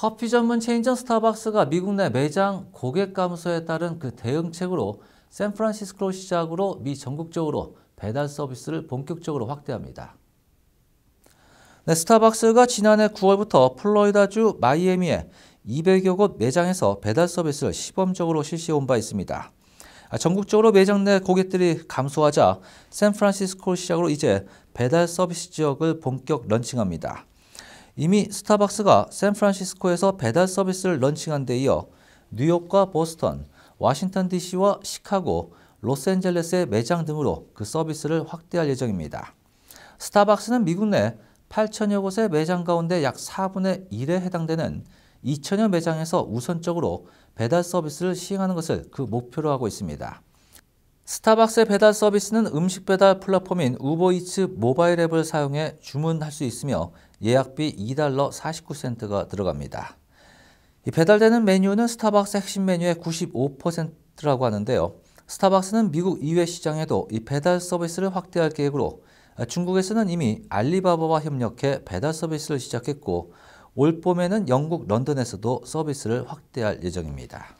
커피 전문 체인점 스타벅스가 미국 내 매장 고객 감소에 따른 그 대응책으로 샌프란시스코를 시작으로 미 전국적으로 배달 서비스를 본격적으로 확대합니다. 네, 스타벅스가 지난해 9월부터 플로리다주 마이애미에 200여 곳 매장에서 배달 서비스를 시범적으로 실시해온 바 있습니다. 아, 전국적으로 매장 내 고객들이 감소하자 샌프란시스코를 시작으로 이제 배달 서비스 지역을 본격 런칭합니다. 이미 스타벅스가 샌프란시스코에서 배달 서비스를 런칭한 데 이어 뉴욕과 보스턴, 와싱턴 DC와 시카고, 로스앤젤레스의 매장 등으로 그 서비스를 확대할 예정입니다. 스타벅스는 미국 내 8천여 곳의 매장 가운데 약 4분의 1에 해당되는 2천여 매장에서 우선적으로 배달 서비스를 시행하는 것을 그 목표로 하고 있습니다. 스타벅스의 배달 서비스는 음식 배달 플랫폼인 우버이츠 모바일 앱을 사용해 주문할 수 있으며 예약비 2달러 49센트가 들어갑니다. 배달되는 메뉴는 스타벅스 핵심 메뉴의 95%라고 하는데요. 스타벅스는 미국 이외 시장에도 이 배달 서비스를 확대할 계획으로 중국에서는 이미 알리바바와 협력해 배달 서비스를 시작했고 올 봄에는 영국 런던에서도 서비스를 확대할 예정입니다.